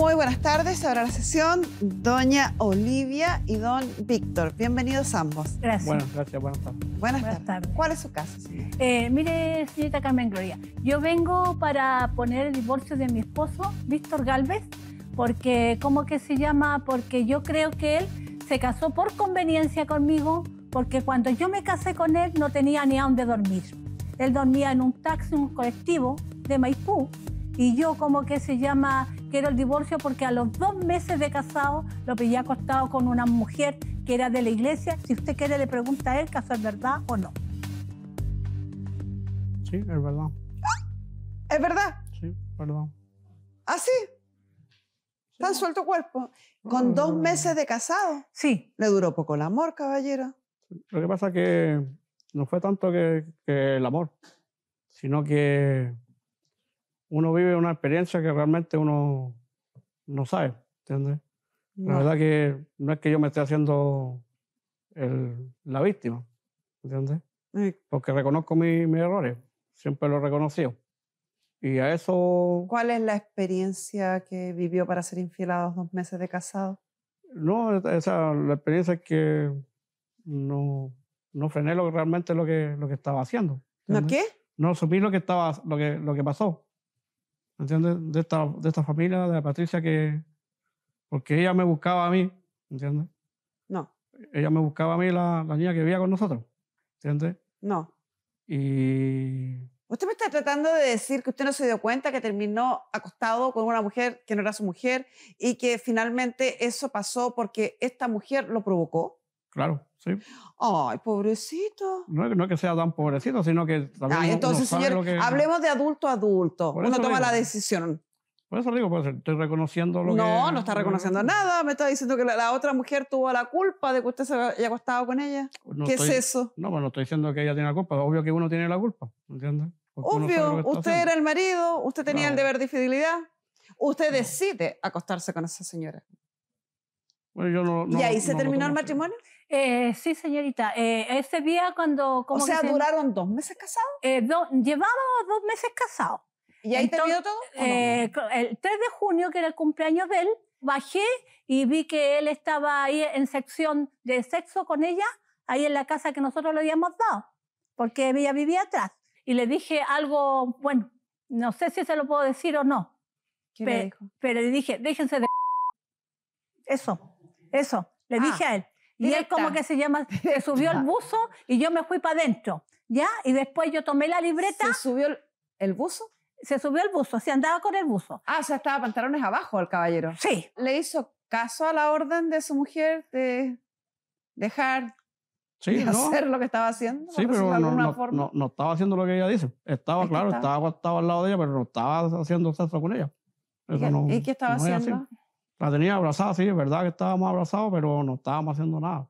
Muy buenas tardes. Ahora la sesión, doña Olivia y don Víctor. Bienvenidos ambos. Gracias. Bueno, gracias. Buenas tardes. Buenas, tardes. ¿Cuál es su caso? Eh, mire, señorita Carmen Gloria, yo vengo para poner el divorcio de mi esposo, Víctor Galvez, porque, ¿cómo que se llama? Porque yo creo que él se casó por conveniencia conmigo, porque cuando yo me casé con él no tenía ni a dónde dormir. Él dormía en un taxi, un colectivo de Maipú, y yo como que se llama, quiero el divorcio porque a los dos meses de casado lo pillé acostado con una mujer que era de la iglesia. Si usted quiere le pregunta a él que es verdad o no. Sí, es verdad. ¿Es verdad? Sí, perdón. ¿Ah, sí? Tan suelto cuerpo. Con dos meses de casado. Sí. Le duró poco el amor, caballero. Lo que pasa es que no fue tanto que el amor, sino que uno vive una experiencia que realmente uno no sabe, ¿entiendes? La verdad que no es que yo me esté haciendo el, la víctima, ¿entiendes? Porque reconozco mis errores, siempre lo he reconocido. Y a eso... ¿Cuál es la experiencia que vivió para ser infiel a dos meses de casado? No, e-, esa, la experiencia es que no, no frené lo, realmente lo que, lo que estaba haciendo. ¿No qué? No asumí lo que, estaba, lo que, lo que pasó. ¿entiendes? De esta, de esta familia, de la Patricia, que. Porque ella me buscaba a mí, ¿entiendes? No. Ella me buscaba a mí, la, la niña que vivía con nosotros, ¿entiendes? No. Y. Usted me está tratando de decir que usted no se dio cuenta que terminó acostado con una mujer que no era su mujer y que finalmente eso pasó porque esta mujer lo provocó. Claro. Ay, pobrecito. No, es que sea tan pobrecito, sino que también. Ah, entonces, señor, hablemos de adulto a adulto. uno toma la decisión. Por eso digo, pues estoy reconociendo lo no, que. No, no está reconociendo nada. Me está diciendo que la, otra mujer tuvo la culpa de que usted se haya acostado con ella. Pues ¿Qué es eso? No, pues no estoy diciendo que ella tiene la culpa. Obvio que uno tiene la culpa. ¿Entiendes? Obvio. Usted era el marido, usted tenía el deber de fidelidad. Usted decide acostarse con esa señora. Bueno, yo no. ¿Y ahí se terminó el matrimonio? Eh, sí, señorita. Eh, ese día cuando... o sea, duraron dos meses casados. Eh, dos meses casados. ¿Y ahí te todo? Eh, el 3 de junio, que era el cumpleaños de él, bajé y vi que él estaba ahí en sección de sexo con ella, ahí en la casa que nosotros le habíamos dado, porque ella vivía atrás. Y le dije algo, bueno, no sé si se lo puedo decir o no. Pero le dije, déjense de... Eso, eso, le ah. dije a él. Y él como que se llama, se subió el buzo y yo me fui para adentro, ¿ya? Y después yo tomé la libreta. ¿Se subió el, el buzo? Se subió el buzo, se andaba con el buzo. Ah, o sea, estaba pantalones abajo el caballero. Sí. ¿Le hizo caso a la orden de su mujer de dejar sí, de no. hacer lo que estaba haciendo? Sí, pero no, no, estaba haciendo lo que ella dice. Estaba, claro, estaba, estaba al lado de ella, pero no estaba haciendo sexo con ella. Eso ¿Y, ¿Y qué estaba haciendo? La tenía abrazada, sí, es verdad que estábamos abrazados, pero no estábamos haciendo nada.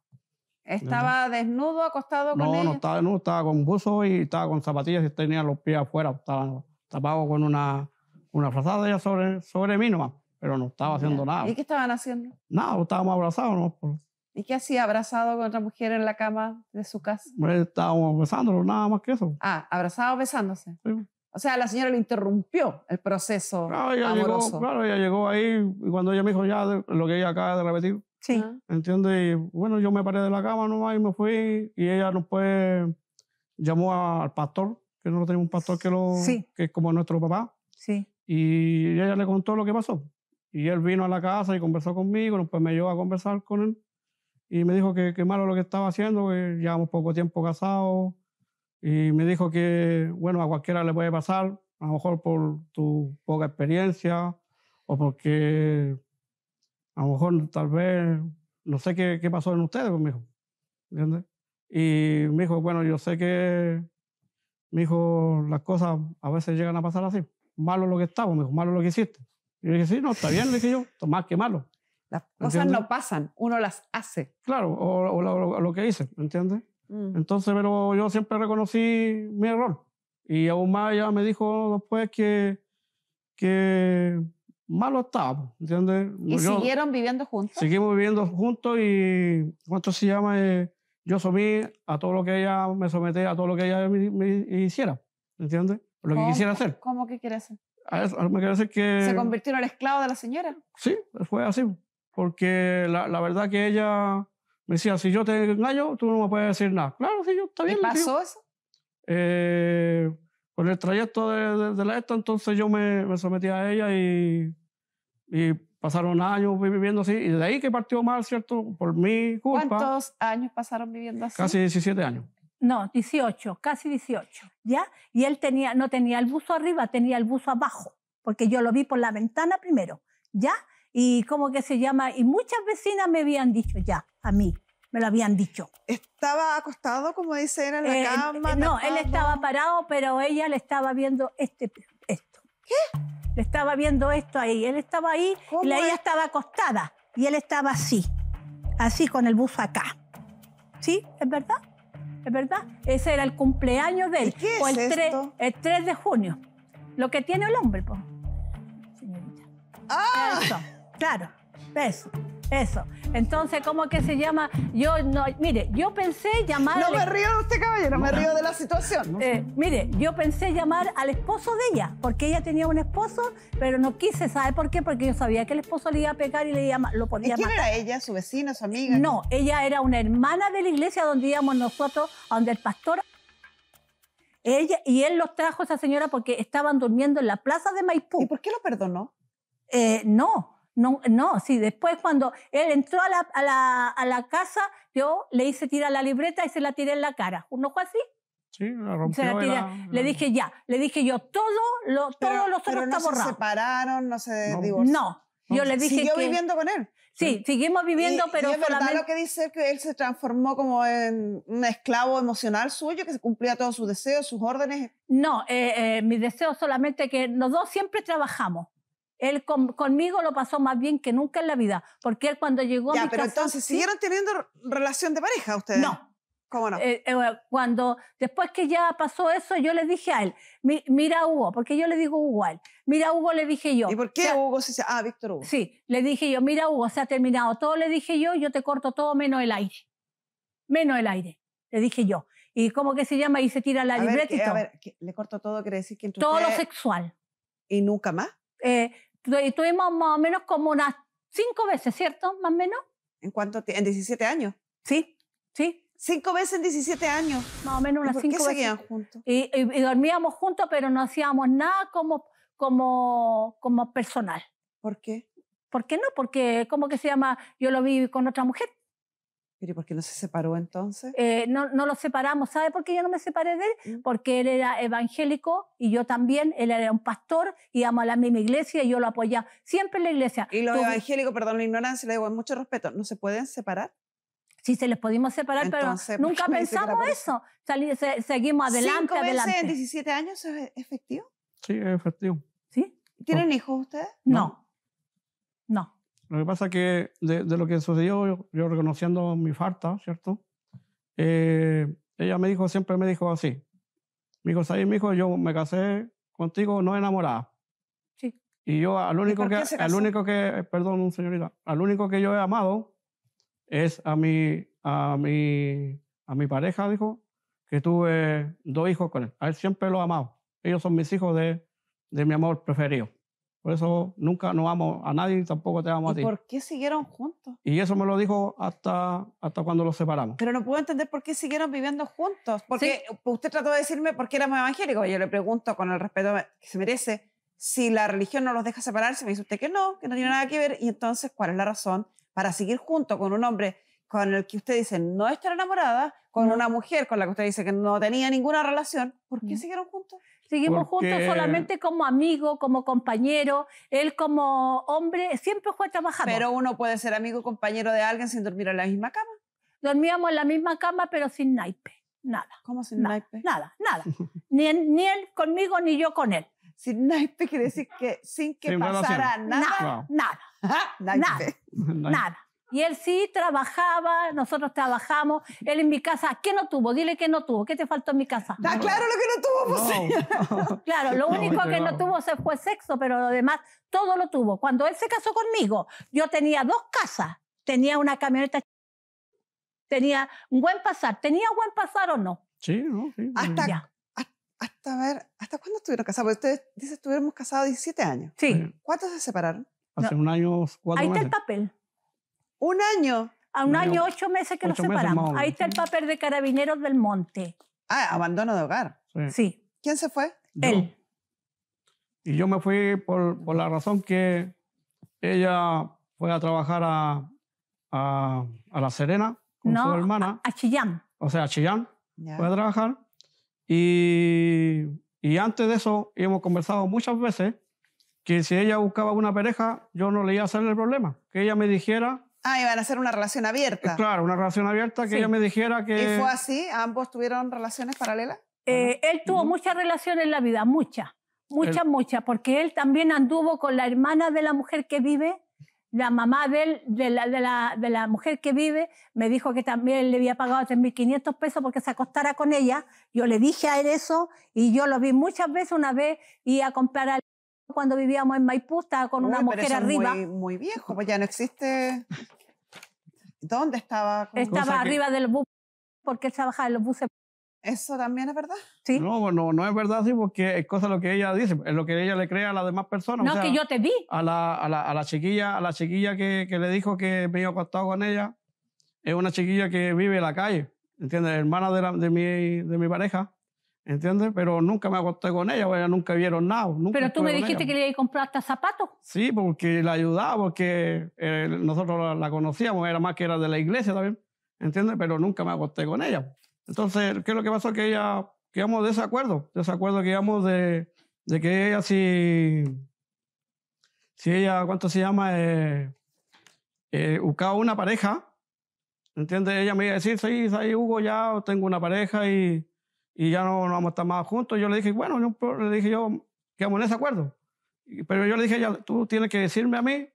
¿Estaba desnudo, acostado con ella? No, no estaba desnudo, estaba con buzo y estaba con zapatillas y tenía los pies afuera, estaba tapado con una, una frazada de sobre, sobre mí nomás, pero no estaba haciendo nada. ¿Y qué estaban haciendo? Nada, estábamos abrazados, ¿no? ¿Y qué hacía abrazado con otra mujer en la cama de su casa? estábamos besándonos, nada más que eso. Ah, abrazados besándose. Sí. O sea, la señora le interrumpió el proceso claro, ella amoroso. Llegó, claro, ella llegó ahí y cuando ella me dijo ya lo que ella acaba de repetir. Sí. Ah. ¿Entiendes? bueno, yo me paré de la cama nomás y me fui. Y ella pues llamó al pastor, que no lo tenemos un pastor que, lo, que es como nuestro papá. Sí. Y ella le contó lo que pasó. Y él vino a la casa y conversó conmigo, pues me llevó a conversar con él. Y me dijo que, qué malo lo que estaba haciendo, que llevamos poco tiempo casados y me dijo que, bueno, a cualquiera le puede pasar, a lo mejor por tu poca experiencia o porque a lo mejor tal vez, no sé qué, qué pasó en ustedes, pues, me dijo ¿entiendes? Y me dijo, bueno, yo sé que, me dijo, las cosas a veces llegan a pasar así, malo lo que estaba, pues, me dijo, malo lo que hiciste. Y yo dije, sí, no, está bien, le dije yo, más que malo. Las cosas no pasan, uno las hace. Claro, o, o lo que hice, ¿entiendes? Mm. Entonces, pero yo siempre reconocí mi error. Y aún más ella me dijo después que, que malo estaba, ¿entiendes? ¿Y siguieron viviendo juntos? Seguimos viviendo juntos y ¿cuánto se llama? Eh, yo somí a todo lo que ella me sometía, a todo lo que ella me, hiciera, ¿entiendes? Lo que quisiera hacer. ¿Cómo que ah, quiere hacer? que... ¿Se convirtió en el esclavo de la señora? Sí, fue así. Porque la verdad que ella me decía, si yo te engaño, tú no me puedes decir nada. Claro, sí, yo, está bien. ¿Qué pasó eso? Eh, con el trayecto de, de, la esta, entonces yo me, me sometí a ella y, y, pasaron años viviendo así. Y de ahí que partió mal, ¿cierto? Por mi culpa. ¿Cuántos años pasaron viviendo así? Casi 17 años. No, 18, casi 18, ¿ya? Y él tenía, no tenía el buzo arriba, tenía el buzo abajo, porque yo lo vi por la ventana primero, ¿ya? Y como que se llama, y muchas vecinas me habían dicho, ya, a mí, me lo habían dicho. ¿Estaba acostado, como dice, era en la eh, cama? Eh, no, él estaba parado, pero ella le estaba viendo este, esto. ¿Qué? Le estaba viendo esto ahí. Él estaba ahí y la, ella estaba acostada. Y él estaba así, así con el buzo acá. ¿Sí? ¿Es verdad? ¿Es verdad? Ese era el cumpleaños de él. qué es el, 3, el 3 de junio. Lo que tiene el hombre, pues. Señorita. ¡Ah! claro. Eso. Eso. Entonces, ¿cómo que se llama? Yo no, mire, yo pensé llamar. No me río de usted, caballero, me río de la situación. Eh, mire, yo pensé llamar al esposo de ella, porque ella tenía un esposo, pero no quise, saber por qué? Porque yo sabía que el esposo le iba a pegar y le iba, lo podía ¿Y quién era ella? ¿Su vecina, su amiga? No, ella era una hermana de la iglesia donde íbamos nosotros, donde el pastor ella, y él los trajo a esa señora porque estaban durmiendo en la plaza de Maipú. ¿Y por qué lo perdonó? Eh, no, no, sí, después cuando él entró a la, casa, yo le hice tirar la libreta y se la tiré en la cara. ¿Uno fue así? Sí, la rompió. la le dije ya, le dije yo, todo lo, pero, los no se separaron, no se divorciaron. No, yo le dije ¿Siguió viviendo con él? Sí, seguimos viviendo, pero y es verdad lo que dice que él se transformó como en un esclavo emocional suyo, que se cumplía todos sus deseos, sus órdenes. No, eh, eh, mi deseo mis solamente que los dos siempre trabajamos. Él conmigo lo pasó más bien que nunca en la vida, porque él cuando llegó a mi pero entonces, ¿siguieron teniendo relación de pareja ustedes? No. ¿Cómo no? Eh, eh, cuando, después que ya pasó eso, yo le dije a él, mira Hugo, porque yo le digo Hugo a él, mira Hugo le dije yo. ¿Y por qué Hugo se Ah, Víctor Hugo. Sí, le dije yo, mira Hugo, se ha terminado todo, le dije yo, yo te corto todo menos el aire. Menos el aire, le dije yo. ¿Y cómo que se llama? Y se tira la libreta y A ver, le corto todo, quiere decir que... todo lo sexual. ¿Y nunca más? Eh, tuvimos más o menos como unas cinco veces, ¿cierto? Más o menos. ¿En cuánto ¿En 17 años? Sí, sí. Cinco veces en 17 años. Más o menos unas cinco qué veces. juntos? Y, dormíamos juntos, pero no hacíamos nada como, como, como personal. ¿Por qué? ¿Por qué no? Porque, ¿cómo que se llama? Yo lo vi con otra mujer. ¿Pero por qué no se separó entonces? Eh, no, no lo separamos. ¿Sabe por qué yo no me separé de él? Mm. Porque él era evangélico y yo también. Él era un pastor, amo a la misma iglesia y yo lo apoyaba. Siempre en la iglesia. Y los evangélicos, perdón la ignorancia, le digo con mucho respeto, ¿no se pueden separar? Sí, se les pudimos separar, pero nunca pensamos eso. seguimos adelante, ¿Cinco en 17 años es efectivo? Sí, es efectivo. ¿Sí? ¿Tienen hijos ustedes? No. no. Lo que pasa es que de, lo que sucedió, yo, reconociendo mi falta, ¿cierto? Eh, ella me dijo, siempre me dijo así. Me dijo, mi hijo, Yo me casé contigo no enamorada. Sí. Y yo al único que, al único que, perdón, señorita, al único que yo he amado es a mi, a mi, a mi pareja, dijo, que tuve dos hijos con él. A él siempre lo he amado. Ellos son mis hijos de, de mi amor preferido. Por eso nunca nos amo a nadie y tampoco te amo a ti. ¿Por qué siguieron juntos? Y eso me lo dijo hasta, hasta cuando los separamos. Pero no puedo entender por qué siguieron viviendo juntos. Porque usted trató de decirme por qué éramos evangélicos. Yo le pregunto con el respeto que se merece si la religión no los deja separarse. Me dice usted que no, que no tiene nada que ver. Y entonces, ¿cuál es la razón para seguir juntos con un hombre con el que usted dice no estar enamorada, con una mujer con la que usted dice que no tenía ninguna relación? ¿Por qué siguieron juntos? Seguimos juntos solamente como amigo, como compañero. Él como hombre siempre fue trabajador. Pero uno puede ser amigo compañero de alguien sin dormir en la misma cama. Dormíamos en la misma cama, pero sin naipe. Nada. ¿Cómo sin nada, naipe? Nada, nada. ni, él, conmigo, ni yo con él. Sin naipe quiere decir que sin que pasara nada. Nada. Nada. nada. nada. Y él sí trabajaba, nosotros trabajamos. Él en mi casa, ¿qué no tuvo? Dile que no tuvo. ¿Qué te faltó en mi casa? Ah, claro lo que no tuvo. Pues, no. claro, lo único que no tuvo se fue sexo, pero además todo lo tuvo. Cuando él se casó conmigo, yo tenía dos casas. Tenía una camioneta, tenía un buen pasar. ¿Tenía buen pasar o no? Sí, no, sí. Hasta, ver, ¿hasta cuándo estuvieron casados? Ustedes dicen estuvimos casados 17 años. Sí. ¿Cuántos se separaron? Hace un año, cuatro Ahí está el papel. Un año. A un, año, ocho meses que nos separamos. Ahí está el papel de carabineros del monte. Ah, abandono de hogar. Sí. ¿Quién se fue? Él. Y yo me fui por, la razón que ella fue a trabajar a, a, La Serena con su hermana. A, a, Chillán. O sea, a Chillán. Fue a trabajar. Y, y antes de eso hemos conversado muchas veces que si ella buscaba una pareja, yo no le iba a hacer el problema. Que ella me dijera Ah, iban a hacer una relación abierta. Eh, claro, una relación abierta que yo ella me dijera que... ¿Y fue así? ¿Ambos tuvieron relaciones paralelas? Eh, él tuvo mm. muchas relaciones en la vida, muchas, muchas, muchas, porque él también anduvo con la hermana de la mujer que vive, la mamá de, de, la, de, la, de la mujer que vive, me dijo que también le había pagado 3.500 pesos porque se acostara con ella. Yo le dije a él eso y yo lo vi muchas veces, una vez iba a comprar cuando vivíamos en Maipú, estaba con una mujer arriba. Muy, viejo, pues ya no existe. ¿Dónde estaba? Estaba arriba del bus, porque él trabajaba en los buses. ¿Eso también es verdad? Sí. No, pues, no, no es verdad, sí, porque es cosa lo que ella dice, es lo que ella le cree a las demás personas. No, que yo te vi. A la, a la, a la chiquilla, a la chiquilla que, le dijo que me iba acostado con ella, es una chiquilla que vive en la calle, ¿entiendes? Hermana de, la, de mi pareja. ¿Entiendes? Pero nunca me acosté con ella, ella nunca vieron nada. Nunca Pero tú me dijiste que le ibas a comprar hasta zapatos. Sí, porque la ayudaba, porque eh, nosotros la, conocíamos, era más que era de la iglesia también, ¿entiendes? Pero nunca me acosté con ella. Entonces, ¿qué es lo que pasó? Que ella, quedamos desacuerdo, desacuerdo quedamos de, de que ella si, si ella, ¿cuánto se llama? Eh, eh, buscaba una pareja, ¿entiendes? Ella me iba a decir, sí, sí, Hugo, ya tengo una pareja y y ya no, vamos a estar más juntos. Yo le dije, bueno, yo, le dije yo, quedamos en ese acuerdo. Pero yo le dije, ya, tú tienes que decirme a mí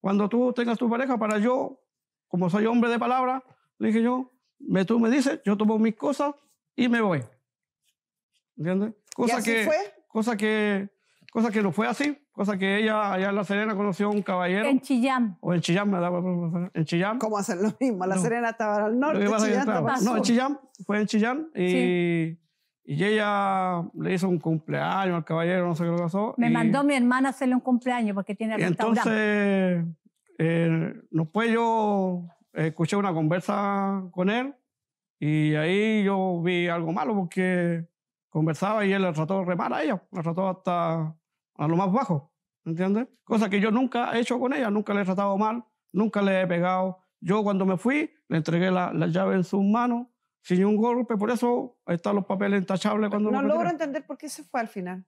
cuando tú tengas tu pareja para yo, como soy hombre de palabra, le dije yo, me, tú me dices, yo tomo mis cosas y me voy. ¿Entiendes? Cosa que, fue? Cosa que, cosa que no fue así. Cosa que ella allá en La Serena conoció a un caballero. En Chillán. O en Chillán, me daba pues, pues, En Chillán. ¿Cómo hacer lo mismo? La Serena estaba al norte. Chillán no, en Chillán. Fue en Chillán. Y, y ella le hizo un cumpleaños al caballero, no sé qué le pasó. Me mandó mi hermana hacerle un cumpleaños porque tiene restaurante. Entonces, después eh, yo eh, escuché una conversa con él y ahí yo vi algo malo porque conversaba y él la trató de remar a ella. La trató hasta a lo más bajo, ¿entiendes? Cosa que yo nunca he hecho con ella, nunca le he tratado mal, nunca le he pegado. Yo cuando me fui le entregué la, llave en sus manos sin un golpe, por eso están los papeles intachables cuando No logro entender por qué se fue al final.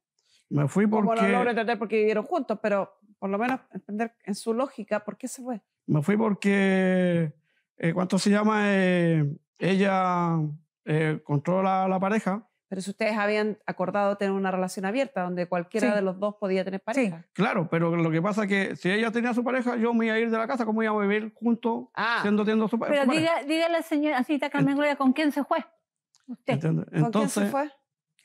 Me fui porque... no logro entender por qué vivieron juntos, pero por lo menos entender en su lógica por qué se fue. Me fui porque, eh, ¿cuánto se llama? Eh, ella eh, controla la pareja pero si ustedes habían acordado tener una relación abierta donde cualquiera de los dos podía tener pareja. Sí, claro, pero lo que pasa es que si ella tenía su pareja, yo me iba a ir de la casa, como iba a vivir junto, ah. siendo, siendo su, pero pareja? Pero dígale, señora, así está Carmen Gloria, ¿con quién se fue? Usted. ¿Con quién se fue?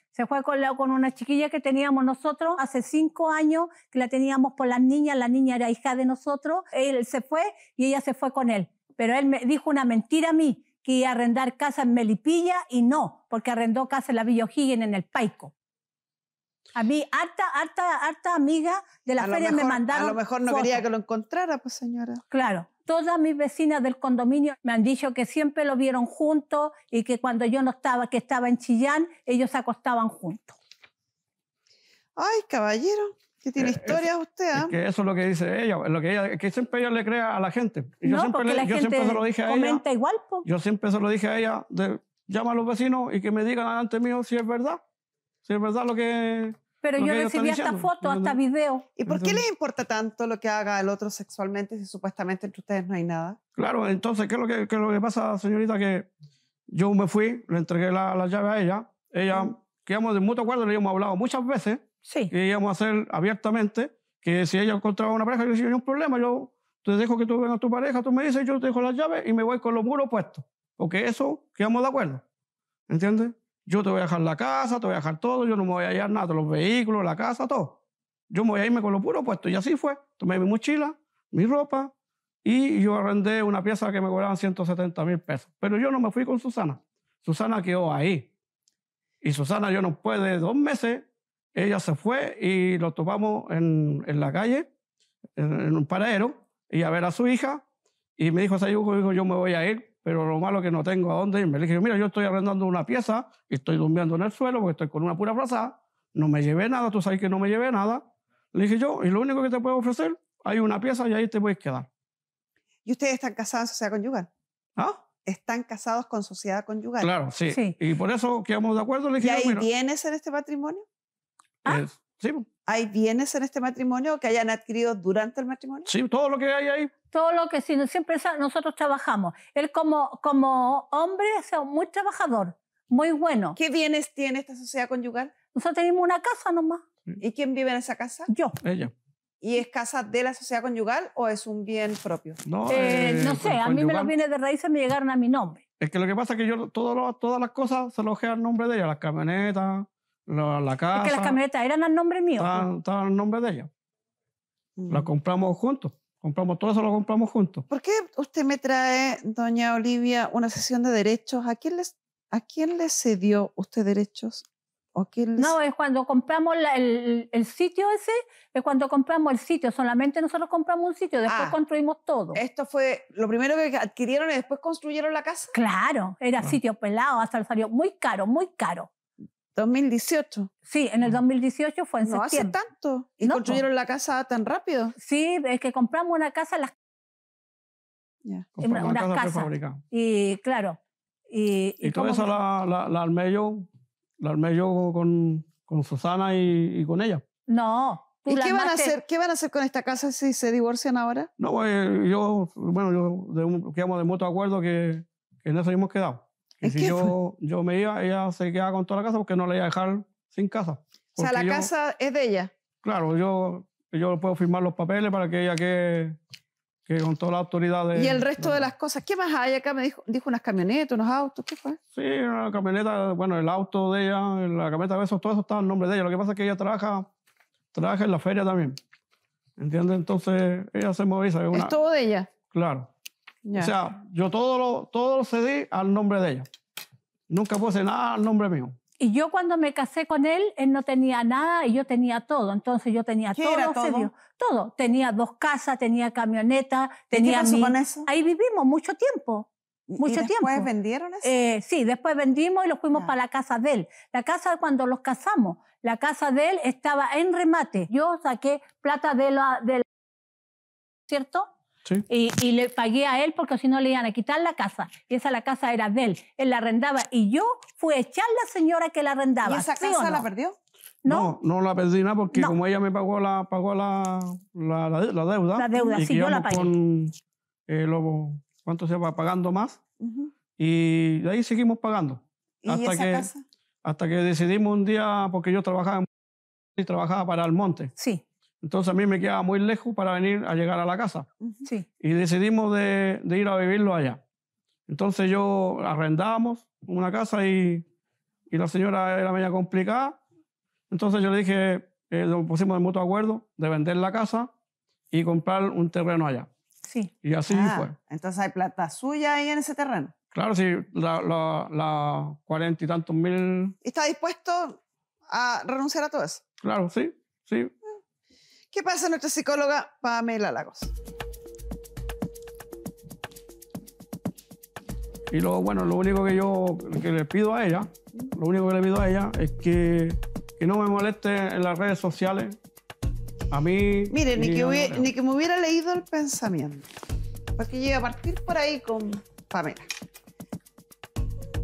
Se fue con, con una chiquilla que teníamos nosotros hace cinco años, que la teníamos por las niñas, la niña era hija de nosotros, él se fue y ella se fue con él. Pero él me dijo una mentira a mí que arrendar casa en Melipilla y no, porque arrendó casa en la Villa en el Paico. A mí, harta, harta, harta amiga de la feria me mandaron. A lo mejor no quería que lo encontrara, pues señora. Claro. Todas mis vecinas del condominio me han dicho que siempre lo vieron juntos y que cuando yo no estaba, que estaba en Chillán, ellos acostaban juntos. Ay, caballero. Que tiene eh, historias usted, ¿ah? que eso es lo que dice ella, lo que ella, que siempre ella le crea a la gente. yo siempre, yo se lo dije a ella. igual, Yo siempre se lo dije a ella, de, llama a los vecinos y que me digan adelante mío si es verdad, si es verdad lo que... Pero yo recibí hasta fotos, hasta videos. ¿Y por qué le importa tanto lo que haga el otro sexualmente si supuestamente entre ustedes no hay nada? Claro, entonces, ¿qué es lo que, qué lo que pasa, señorita? Que yo me fui, le entregué la, llave a ella, ella, mm. quedamos de mutuo acuerdo, le hemos hablado muchas veces, Sí. Y íbamos a hacer abiertamente que si ella encontraba una pareja, yo decía, no hay un problema, yo te dejo que tú vengas a tu pareja, tú me dices, yo te dejo las llaves y me voy con los muros puestos. Porque eso, quedamos de acuerdo. ¿Entiendes? Yo te voy a dejar la casa, te voy a dejar todo, yo no me voy a dejar nada, los vehículos, la casa, todo. Yo me voy a irme con los muros puestos. Y así fue. Tomé mi mochila, mi ropa y yo arrendé una pieza que me cobraban 170 mil pesos. Pero yo no me fui con Susana. Susana quedó ahí. Y Susana yo no puede dos meses ella se fue y lo tomamos en, la calle, en, un paradero, y a ver a su hija. Y me dijo, hijo yo me voy a ir, pero lo malo que no tengo a dónde irme. me dije, mira, yo estoy arrendando una pieza y estoy durmiendo en el suelo porque estoy con una pura frazada. No me llevé nada, tú sabes que no me llevé nada. Le dije yo, y lo único que te puedo ofrecer, hay una pieza y ahí te puedes quedar. ¿Y ustedes están casados en sociedad conyugal? ¿Ah? Están casados con sociedad conyugal. Claro, sí. Y por eso quedamos de acuerdo. Le dije, ¿Y ahí en este patrimonio? Ah. sí. ¿Hay bienes en este matrimonio que hayan adquirido durante el matrimonio? Sí, todo lo que hay ahí. Todo lo que sí, siempre nosotros trabajamos. Él como, como hombre es muy trabajador, muy bueno. ¿Qué bienes tiene esta sociedad conyugal? Nosotros tenemos una casa nomás. Mm. ¿Y quién vive en esa casa? Yo. Ella. ¿Y es casa de la sociedad conyugal o es un bien propio? No, eh, eh, no sé, a mí me los bienes de raíces me llegaron a mi nombre. Es que lo que pasa es que yo todo todas las cosas se lo al nombre de ella, las camionetas, la, la casa. que las camionetas eran al nombre mío. Estaban, al nombre de ella. Las mm. compramos juntos. Compramos todo eso, lo compramos juntos. ¿Por qué usted me trae, doña Olivia, una sesión de derechos? ¿A quién les, a quién cedió usted derechos? ¿O quién No, es cuando compramos el, sitio ese, es cuando compramos el sitio. Solamente nosotros compramos un sitio, después ah. construimos todo. ¿Esto fue lo primero que adquirieron y después construyeron la casa? Claro, era ah. sitio pelado, hasta salió muy caro, muy caro. 2018. Sí, en el 2018 mm. fue en no hace tanto. ¿Y no, construyeron la casa tan rápido? Sí, es que compramos una casa, las yeah. una, casa, Y claro. Y, todo eso la, la, armé yo, la con, con Susana y, con ella. No. ¿Y qué van, a hacer, qué van a hacer con esta casa si se divorcian ahora? No, pues, yo, bueno, yo de quedamos de mutuo acuerdo que, que en eso hemos quedado. Y si yo, yo me iba, ella se quedaba con toda la casa porque no la iba a dejar sin casa. O sea, la casa es de ella. Claro, yo, yo puedo firmar los papeles para que ella quede, con todas las autoridades y el resto de, las cosas, ¿qué más hay acá? Me dijo, dijo unas camionetas, unos autos, ¿qué fue? Sí, una camioneta, bueno, el auto de ella, la camioneta de besos, todo eso está en nombre de ella. Lo que pasa es que ella trabaja, trabaja en la feria también. ¿Entiendes? Entonces ella se moviliza. Es todo de ella. Claro. O sea, yo todo lo, todo lo cedí al nombre de ella. Nunca puse nada al nombre mío. Y yo cuando me casé con él, él no tenía nada y yo tenía todo. Entonces yo tenía ¿Qué todo, era todo? todo. Tenía dos casas, tenía camioneta, tenía... ¿Qué con eso? Ahí vivimos mucho tiempo. Mucho ¿Y después vendieron eso? Eh, sí, después vendimos y los fuimos para la casa de él. La casa cuando los casamos, la casa de él estaba en remate. Yo saqué plata de la... De la ¿Cierto? Y, le pagué a él porque si no le iban a quitar la casa. Y esa la casa era de él. Él la arrendaba y yo fui a echar la señora que la arrendaba. ¿Y esa casa la perdió? ¿No? no, la perdí nada porque como ella me pagó la pagó la, la, deuda. La deuda, sí, yo la pagué. Con, eh, ¿Cuánto se va pagando más? Y de ahí seguimos pagando. ¿Y hasta esa que, casa? Hasta que decidimos un día, porque yo trabajaba y trabajaba para el monte Sí. Entonces a mí me quedaba muy lejos para venir a llegar a la casa. Sí. Y decidimos de, ir a vivirlo allá. Entonces yo arrendábamos una casa y, y la señora era media complicada. Entonces yo le dije, eh, pusimos de mutuo acuerdo de vender la casa y comprar un terreno allá. Sí. Y así ah, fue. Entonces hay plata suya ahí en ese terreno. Claro, sí, la, cuarenta y tantos mil. ¿Está dispuesto a renunciar a todo eso? Claro, sí, sí. ¿Qué pasa nuestra psicóloga Pamela Lagos? Y lo, bueno, lo único que yo le pido a ella, lo único que le pido a ella es que, no me moleste en las redes sociales. A mí. Mire, ni, que, me hubiera leído el pensamiento. Porque llega a partir por ahí con Pamela.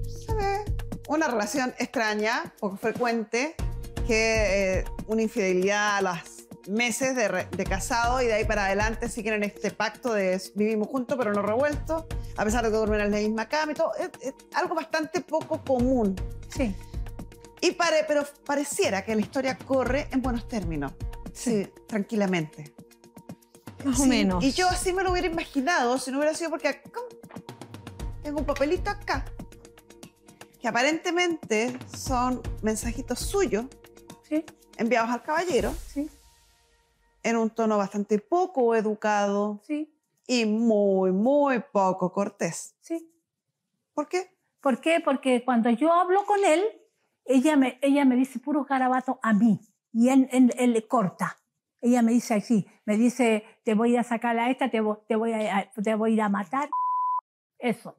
Se una relación extraña, poco frecuente, que eh, una infidelidad a las meses de, casado y de ahí para adelante siguen en este pacto de vivimos juntos pero no revueltos, a pesar de que duermen en la misma cama y todo. Es, algo bastante poco común. Sí. Y pero pareciera que la historia corre en buenos términos. Sí, tranquilamente. Más o menos. Y yo así me lo hubiera imaginado si no hubiera sido porque tengo un papelito acá que aparentemente son mensajitos suyos ¿Sí? enviados al caballero. Sí en un tono bastante poco educado sí. y muy, muy poco cortés. Sí. ¿Por qué? ¿Por qué? Porque cuando yo hablo con él, ella me, ella me dice puro garabato a mí y él, él, le corta. Ella me dice así, me dice, te voy a sacar a esta, te, te voy a, te voy a matar. Eso,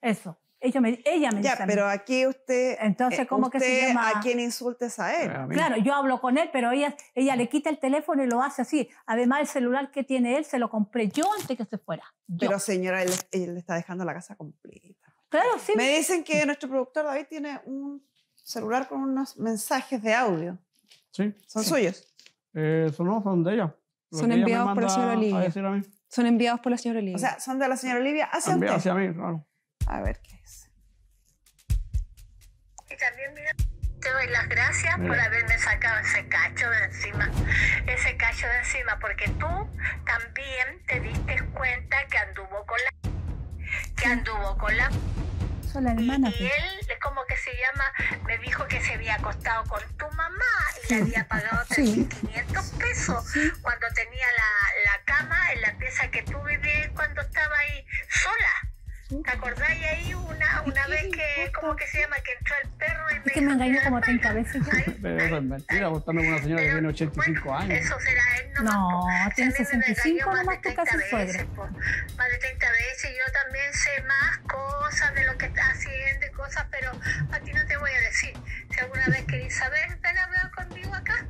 eso. Ella me, ella me ya, pero aquí usted. Entonces, eh, ¿cómo que se A quien insultes a él. claro, yo hablo con él, pero ella, ella le quita el teléfono y lo hace así. Además, el celular que tiene él se lo compré yo antes que se fuera. Pero, señora, él, le está dejando la casa completa. Claro, sí. Me dicen que nuestro productor David tiene un celular con unos mensajes de audio. Sí. ¿Son suyos? Eh, son, de ella. son enviados por la señora Olivia. Son enviados por la señora Olivia. O sea, son de la señora Olivia hacia usted. hacia mí, claro. A ver qué es. Y también mira, te doy las gracias por haberme sacado ese cacho de encima, ese cacho de encima, porque tú también te diste cuenta que anduvo con la... que anduvo con la... hermana, y, él, como que se llama, me dijo que se había acostado con tu mamá y le había pagado 3.500 pesos cuando tenía la, la, cama en la pieza que tú vivías cuando estaba ahí sola. ¿Te acordáis ahí una, una vez que, ¿cómo que se llama? Que entró el perro y me. Es que me engañó como 30 veces. pero es mentira, vos con una señora que tiene 85 años. Eso será él no. No, tiene 65 nomás que casi suegra. Más de 30 veces, yo también sé más cosas de lo que está haciendo y cosas, pero a ti no te voy a decir. Si alguna vez querés saber, ven a hablar conmigo acá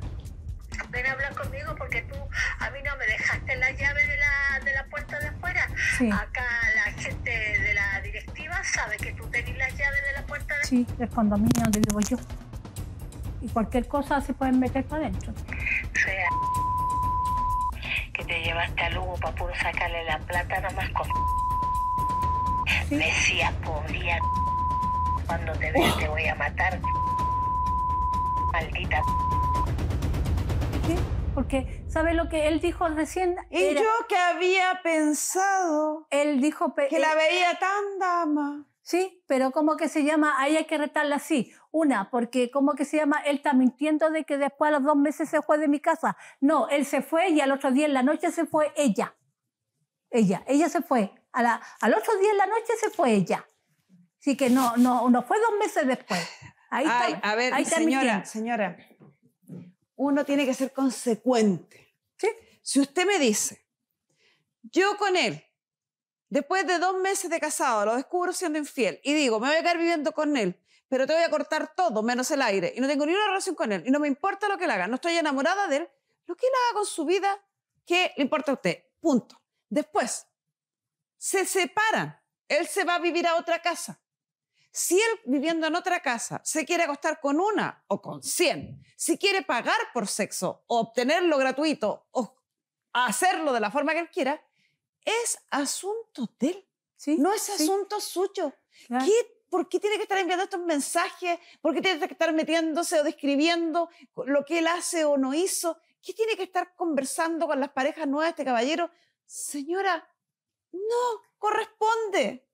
ven a hablar conmigo porque tú a mí no me dejaste la llave de la, de la puerta de afuera. Sí. Acá la gente sabe que tú tenés las llaves de la puerta de... Sí, del condominio donde vivo yo. Y cualquier cosa se pueden meter para adentro. Sea que te llevaste a Lugo para puro sacarle la plata nomás más con... Me decía, podría... Cuando te vea te voy a matar. Maldita... Porque, ¿sabe lo que él dijo recién? Y yo que había pensado. Él dijo. Que la eh, veía tan dama. Sí, pero ¿cómo que se llama? Ahí hay que retarla así. Una, porque ¿cómo que se llama? Él está mintiendo de que después a los dos meses se fue de mi casa. No, él se fue y al otro día en la noche se fue ella. Ella, ella se fue. A la, al otro día en la noche se fue ella. Así que no, no, no fue dos meses después. Ahí está, a ver, señora, señora uno tiene que ser consecuente. Si usted me dice, yo con él, después de dos meses de casado, lo descubro siendo infiel y digo, me voy a quedar viviendo con él, pero te voy a cortar todo, menos el aire, y no tengo ni una relación con él, y no me importa lo que él haga, no estoy enamorada de él, lo que él haga con su vida, ¿qué le importa a usted? Punto. Después, se separan, él se va a vivir a otra casa. Si él viviendo en otra casa se quiere acostar con una o con 100, si quiere pagar por sexo o obtenerlo gratuito o hacerlo de la forma que él quiera, es asunto de él. No es asunto suyo. ¿por qué tiene que estar enviando estos mensajes? ¿Por qué tiene que estar metiéndose o describiendo lo que él hace o no hizo? ¿Qué tiene que estar conversando con las parejas nuevas de este caballero? Señora, no corresponde.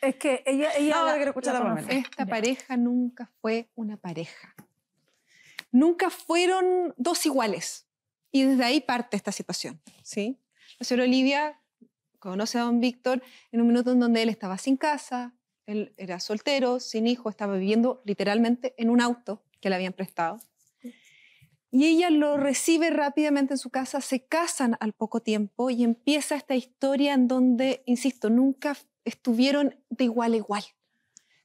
Es que ella. Esta pareja nunca fue una pareja. Nunca fueron dos iguales. Y desde ahí parte esta situación. ¿sí? La Olivia conoce a don Víctor en un minuto en donde él estaba sin casa, él era soltero, sin hijo, estaba viviendo literalmente en un auto que le habían prestado. Y ella lo recibe rápidamente en su casa, se casan al poco tiempo y empieza esta historia en donde, insisto, nunca estuvieron de igual a igual.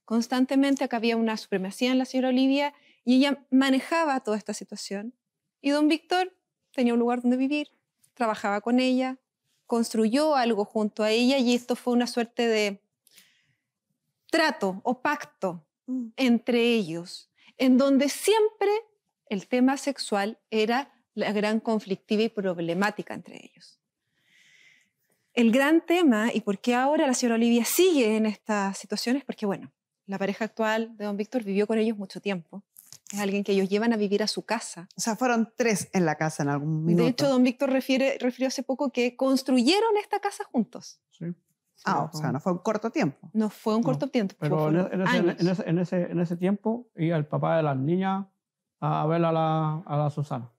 Constantemente acá había una supremacía en la señora Olivia y ella manejaba toda esta situación. Y don Víctor tenía un lugar donde vivir, trabajaba con ella, construyó algo junto a ella y esto fue una suerte de trato o pacto mm. entre ellos, en donde siempre el tema sexual era la gran conflictiva y problemática entre ellos. El gran tema, y por qué ahora la señora Olivia sigue en estas situaciones, porque bueno, la pareja actual de don Víctor vivió con ellos mucho tiempo. Es alguien que ellos llevan a vivir a su casa. O sea, fueron tres en la casa en algún momento. De hecho, don Víctor refiere, refirió hace poco que construyeron esta casa juntos. Sí. Ah, o sea, no fue un corto tiempo. No fue un corto tiempo. Pero en, e, ese, en, ese, en, ese, tiempo, y el papá de las niñas a ver a la, Susana.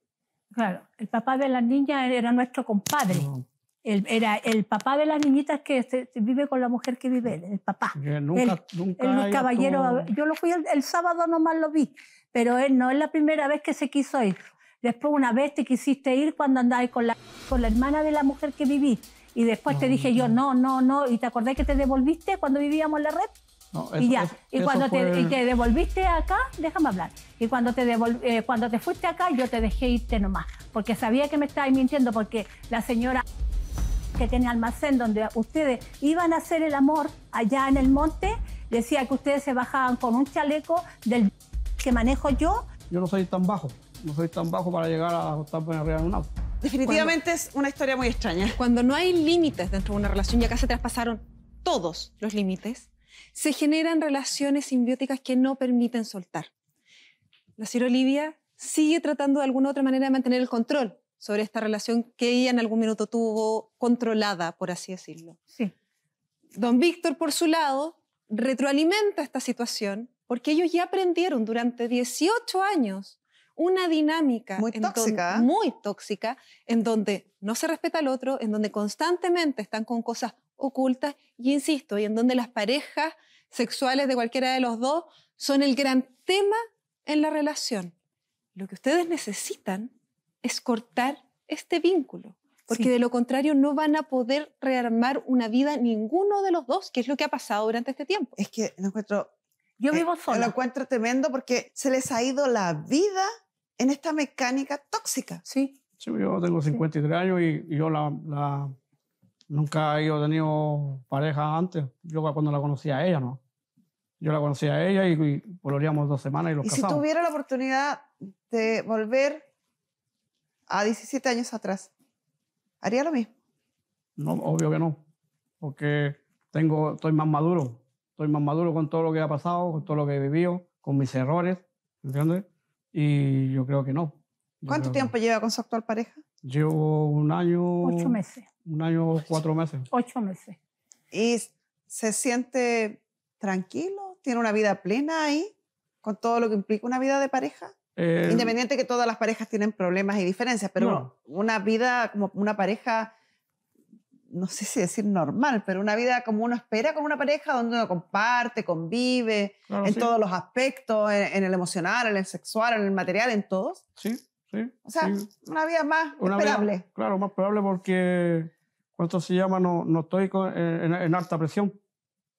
Claro, el papá de las niñas era nuestro compadre. era el papá de las niñitas que vive con la mujer que vive el papá. nunca, el, nunca el, caballero. Yo lo fui el, sábado nomás lo vi, pero él no es la primera vez que se quiso ir. Después una vez te quisiste ir cuando andabas con la, con la hermana de la mujer que viví. Y después te dije yo, no, no, no. ¿Y te acordé que te devolviste cuando vivíamos la red? y ya, y cuando te, y te, devolviste acá, déjame hablar, y cuando te, eh, cuando te fuiste acá yo te dejé irte nomás, porque sabía que me estabais mintiendo, porque la señora que tenía almacén donde ustedes iban a hacer el amor allá en el monte, decía que ustedes se bajaban con un chaleco del que manejo yo. Yo no soy tan bajo, no soy tan bajo para llegar a acostarme arriba en un auto. Definitivamente es una historia muy extraña. Cuando no hay límites dentro de una relación y acá se traspasaron todos los límites, se generan relaciones simbióticas que no permiten soltar. La Olivia sigue tratando de alguna otra manera de mantener el control sobre esta relación que ella en algún minuto tuvo controlada, por así decirlo. Sí. Don Víctor, por su lado, retroalimenta esta situación porque ellos ya aprendieron durante 18 años una dinámica muy tóxica. muy tóxica, en donde no se respeta al otro, en donde constantemente están con cosas ocultas, y insisto, y en donde las parejas sexuales de cualquiera de los dos son el gran tema en la relación. Lo que ustedes necesitan es cortar este vínculo, porque de lo contrario no van a poder rearmar una vida ninguno de los dos, que es lo que ha pasado durante este tiempo. Es que lo encuentro... Yo eh, vivo eh, Lo encuentro tremendo porque se les ha ido la vida en esta mecánica tóxica. Sí. sí yo tengo 53 años y, yo la Nunca yo he tenido pareja antes, yo cuando la conocí a ella, ¿no? Yo la conocí a ella y, volvíamos dos semanas y los ¿Y si tuviera la oportunidad de volver a 17 años atrás, ¿haría lo mismo? No, obvio que no, porque tengo, estoy más maduro, estoy más maduro con todo lo que ha pasado, con todo lo que he vivido, con mis errores, ¿entiendes? Y yo creo que no. ¿Cuánto tiempo lleva con su actual pareja? Llevo un año... Ocho meses un año, cuatro meses. Ocho meses. ¿Y se siente tranquilo? ¿Tiene una vida plena ahí? ¿Con todo lo que implica una vida de pareja? Eh, Independiente que todas las parejas tienen problemas y diferencias, pero una vida como una pareja, no sé si decir normal, pero una vida como uno espera con una pareja donde uno comparte, convive, en todos los aspectos, en, el emocional, en el sexual, en el material, en todos. Sí, o sea, una vida más probable. esperable. claro, más esperable porque, ¿cuánto se llama? No, no estoy eh, en, alta presión.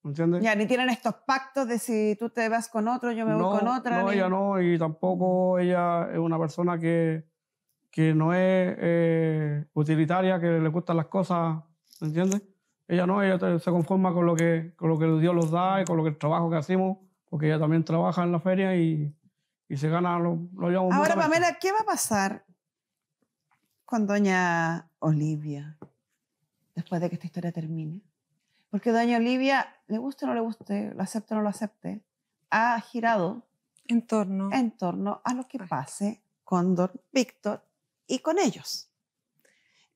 ¿Entiendes? Ya, ni tienen estos pactos de si tú te vas con otro, yo me voy con otra. No, ella no, y tampoco ella es una persona que, que no es eh, utilitaria, que le gustan las cosas, ¿entiendes? Ella no, ella se conforma con lo, que, con lo que Dios los da y con lo que el trabajo que hacemos, porque ella también trabaja en la feria y, y se gana lo, Ahora, Pamela, ¿qué va a pasar con doña Olivia después de que esta historia termine? Porque doña Olivia, le guste o no le guste, lo acepte o no lo acepte, ha girado en torno, en torno a lo que pase con don Víctor y con ellos.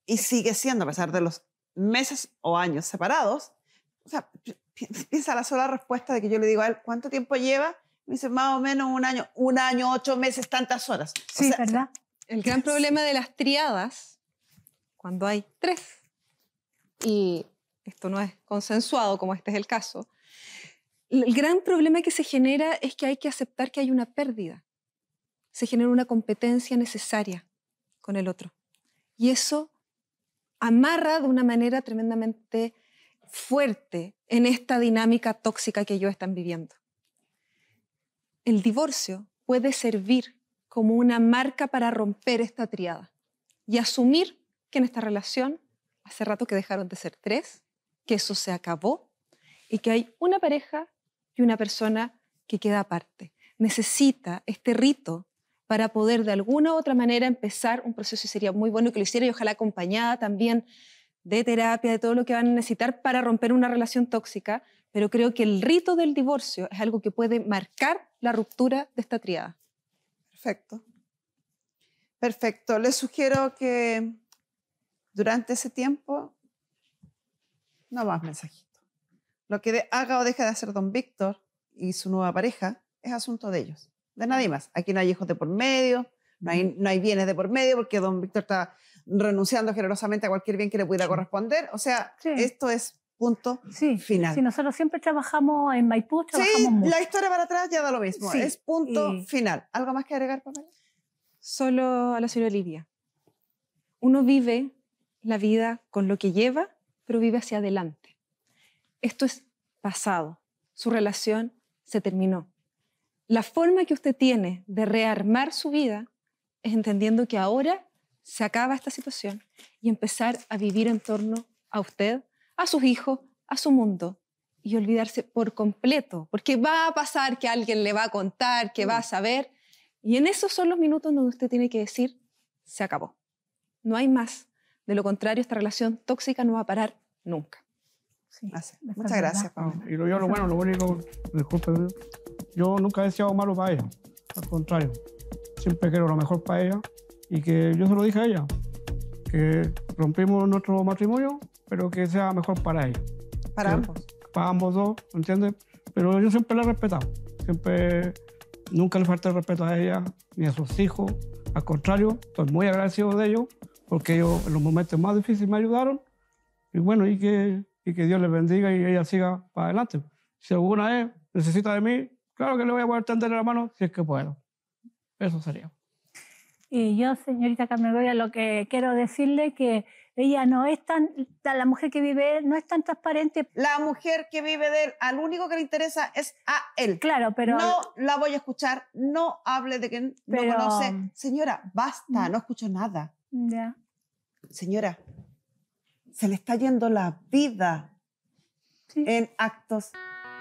Y sigue siendo, a pesar de los meses o años separados, o sea, piensa la sola respuesta de que yo le digo a él, ¿cuánto tiempo lleva? dice, más o menos un año, un año, ocho meses, tantas horas. Sí, ¿verdad? El gran problema de las triadas, cuando hay tres, y esto no es consensuado como este es el caso, el gran problema que se genera es que hay que aceptar que hay una pérdida. Se genera una competencia necesaria con el otro. Y eso amarra de una manera tremendamente fuerte en esta dinámica tóxica que ellos están viviendo el divorcio puede servir como una marca para romper esta triada y asumir que en esta relación hace rato que dejaron de ser tres, que eso se acabó y que hay una pareja y una persona que queda aparte. Necesita este rito para poder de alguna u otra manera empezar un proceso y sería muy bueno que lo hiciera y ojalá acompañada también de terapia, de todo lo que van a necesitar para romper una relación tóxica, pero creo que el rito del divorcio es algo que puede marcar la ruptura de esta triada. Perfecto. Perfecto. Les sugiero que durante ese tiempo no más mensajito. Lo que haga o deje de hacer don Víctor y su nueva pareja es asunto de ellos, de nadie más. Aquí no hay hijos de por medio, no hay, no hay bienes de por medio porque don Víctor está renunciando generosamente a cualquier bien que le pudiera corresponder. O sea, esto es Punto sí, final. Si nosotros siempre trabajamos en Maipú, trabajamos sí, La historia para atrás ya da lo mismo. es punto final. ¿Algo más que agregar, Pamela? Solo a la señora Olivia. Uno vive la vida con lo que lleva, pero vive hacia adelante. Esto es pasado. Su relación se terminó. La forma que usted tiene de rearmar su vida es entendiendo que ahora se acaba esta situación y empezar a vivir en torno a usted a sus hijos, a su mundo y olvidarse por completo, porque va a pasar que alguien le va a contar, que va a mm. saber, y en esos son los minutos donde usted tiene que decir, se acabó, no hay más, de lo contrario esta relación tóxica no va a parar nunca. Sí, Muchas gracias, Pablo. Y lo, yo lo bueno, lo único, disculpe, yo nunca he deseado malo para ella, al contrario, siempre quiero lo mejor para ella y que yo se lo dije a ella, que rompimos nuestro matrimonio pero que sea mejor para ella. Para ambos. Para ambos dos, ¿entiendes? Pero yo siempre la he respetado. Siempre, nunca le falté respeto a ella ni a sus hijos. Al contrario, estoy muy agradecido de ellos porque ellos en los momentos más difíciles me ayudaron. Y bueno, y que, y que Dios les bendiga y ella siga para adelante. Si alguna vez necesita de mí, claro que le voy a poder tender la mano si es que puedo. Eso sería. Y yo, señorita a lo que quiero decirle que ella no es tan, la mujer que vive él no es tan transparente. La mujer que vive de él, al único que le interesa es a él. Claro, pero... No la voy a escuchar, no hable de que no conoce. Mm. Señora, basta, mm. no escucho nada. Ya. Señora, se le está yendo la vida en actos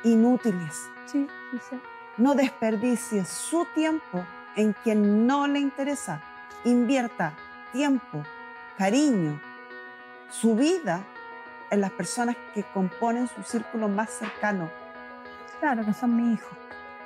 inútiles. no desperdicie su tiempo en quien no le interesa. Invierta tiempo, cariño, su vida en las personas que componen su círculo más cercano. Claro, que son mi hijo.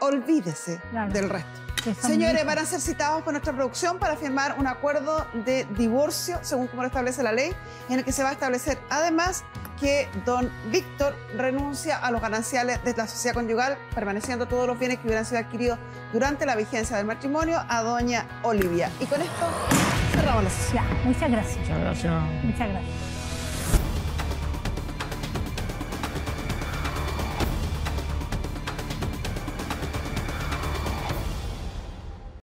Olvídese del resto. Señores, van a ser citados por nuestra producción para firmar un acuerdo de divorcio, según como lo establece la ley, en el que se va a establecer además que don Víctor renuncia a los gananciales de la sociedad conyugal, permaneciendo todos los bienes que hubieran sido adquiridos durante la vigencia del matrimonio a doña Olivia. Y con esto cerramos la sesión. Muchas gracias. Muchas gracias. Muchas gracias.